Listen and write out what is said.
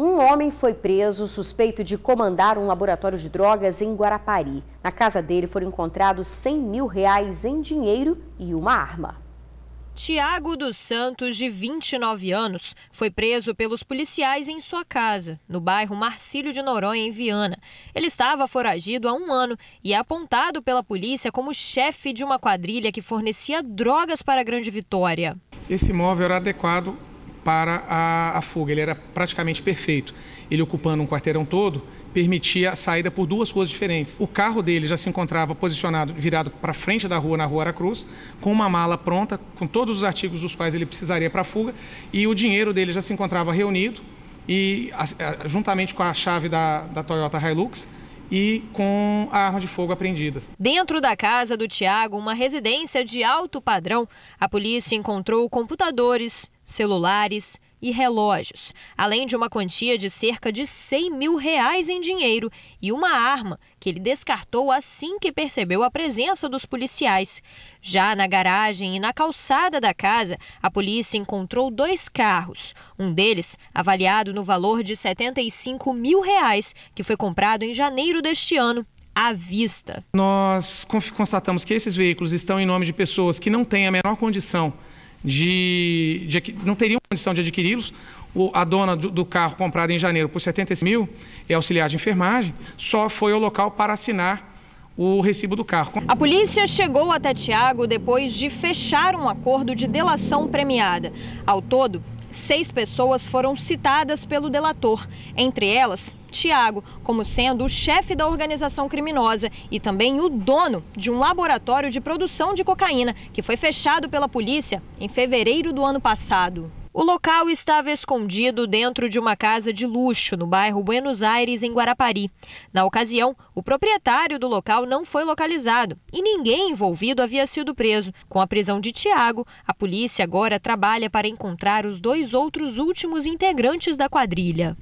Um homem foi preso suspeito de comandar um laboratório de drogas em Guarapari. Na casa dele foram encontrados 100 mil reais em dinheiro e uma arma. Tiago dos Santos, de 29 anos, foi preso pelos policiais em sua casa, no bairro Marcílio de Noronha, em Viana. Ele estava foragido há um ano e é apontado pela polícia como chefe de uma quadrilha que fornecia drogas para a Grande Vitória. Esse imóvel era adequado para a, a fuga. Ele era praticamente perfeito. Ele ocupando um quarteirão todo, permitia a saída por duas ruas diferentes. O carro dele já se encontrava posicionado, virado para frente da rua, na rua Aracruz, com uma mala pronta, com todos os artigos dos quais ele precisaria para a fuga, e o dinheiro dele já se encontrava reunido, e juntamente com a chave da, da Toyota Hilux, e com a arma de fogo apreendida. Dentro da casa do Tiago, uma residência de alto padrão, a polícia encontrou computadores, celulares, e relógios, além de uma quantia de cerca de 100 mil reais em dinheiro e uma arma que ele descartou assim que percebeu a presença dos policiais. Já na garagem e na calçada da casa, a polícia encontrou dois carros, um deles avaliado no valor de 75 mil reais, que foi comprado em janeiro deste ano à vista. Nós constatamos que esses veículos estão em nome de pessoas que não têm a menor condição de, de não teriam condição de adquiri-los. A dona do, do carro comprado em janeiro por 75 mil é auxiliar de enfermagem, só foi ao local para assinar o recibo do carro. A polícia chegou até Tiago depois de fechar um acordo de delação premiada. Ao todo, seis pessoas foram citadas pelo delator, entre elas Tiago, como sendo o chefe da organização criminosa e também o dono de um laboratório de produção de cocaína que foi fechado pela polícia em fevereiro do ano passado. O local estava escondido dentro de uma casa de luxo no bairro Buenos Aires, em Guarapari. Na ocasião, o proprietário do local não foi localizado e ninguém envolvido havia sido preso. Com a prisão de Tiago, a polícia agora trabalha para encontrar os dois outros últimos integrantes da quadrilha.